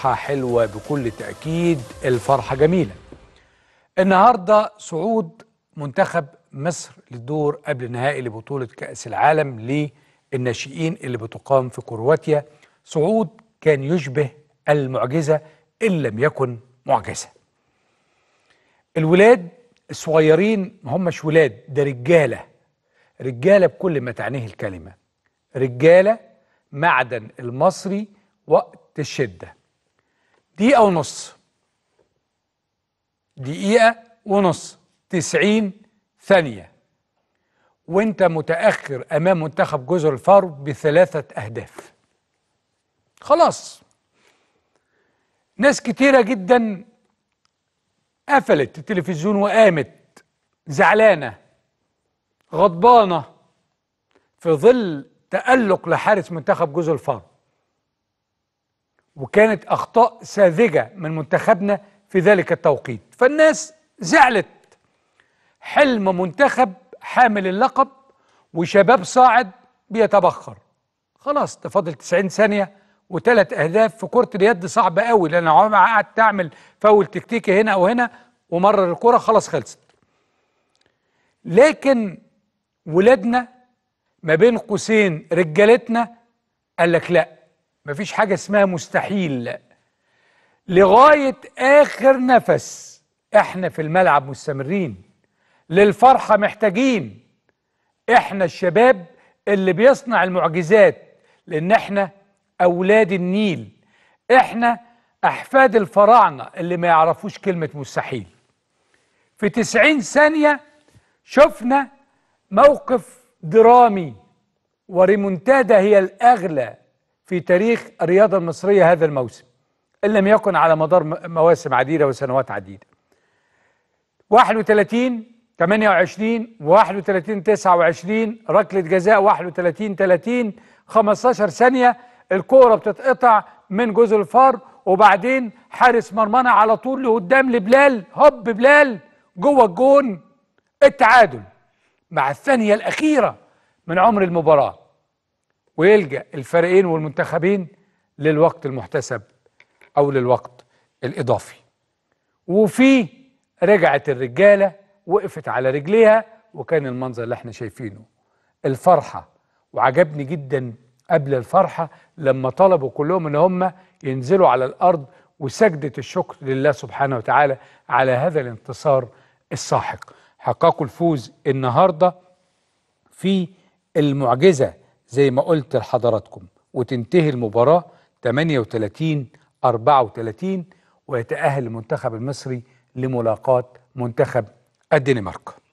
فرحة حلوة بكل تأكيد الفرحة جميلة النهاردة صعود منتخب مصر للدور قبل النهائي لبطولة كأس العالم للناشئين اللي بتقام في كرواتيا صعود كان يشبه المعجزة إن لم يكن معجزة الولاد الصغيرين ما همش ولاد ده رجالة رجالة بكل ما تعنيه الكلمة رجالة معدن المصري وقت الشدة دقيقة ونص دقيقة ونص تسعين ثانية وانت متأخر أمام منتخب جزر الفار بثلاثة أهداف خلاص ناس كتيرة جدا قفلت التلفزيون وقامت زعلانة غضبانة في ظل تألق لحارس منتخب جزر الفار وكانت أخطاء ساذجة من منتخبنا في ذلك التوقيت فالناس زعلت حلم منتخب حامل اللقب وشباب صاعد بيتبخر خلاص تفاضل 90 ثانية وثلاث أهداف في كرة اليد صعبة قوي لأن عمر قعد تعمل فاول تكتيكي هنا أو هنا ومرر الكرة خلاص خلصت لكن ولادنا ما بين قوسين رجالتنا قال لك لا مفيش حاجة اسمها مستحيل لغاية آخر نفس احنا في الملعب مستمرين للفرحة محتاجين احنا الشباب اللي بيصنع المعجزات لان احنا اولاد النيل احنا احفاد الفراعنة اللي ما يعرفوش كلمة مستحيل في تسعين ثانية شفنا موقف درامي وريمونتادا هي الأغلى في تاريخ الرياضة المصرية هذا الموسم إن لم يكن على مدار مواسم عديدة وسنوات عديدة 31 28 31 29 ركلة جزاء 31 30 15 ثانية الكورة بتتقطع من جزء الفار وبعدين حارس مرمانة على طول لقدام لبلال هوب بلال جوه الجون التعادل مع الثانية الأخيرة من عمر المباراة ويلجأ الفريقين والمنتخبين للوقت المحتسب أو للوقت الإضافي وفي رجعت الرجالة وقفت على رجليها وكان المنظر اللي احنا شايفينه الفرحة وعجبني جدا قبل الفرحة لما طلبوا كلهم ان هم ينزلوا على الأرض وسجدة الشكر لله سبحانه وتعالى على هذا الانتصار الساحق حققوا الفوز النهارده في المعجزه زي ما قلت لحضراتكم وتنتهي المباراة 38 34 ويتأهل المنتخب المصري لملاقاة منتخب الدنمارك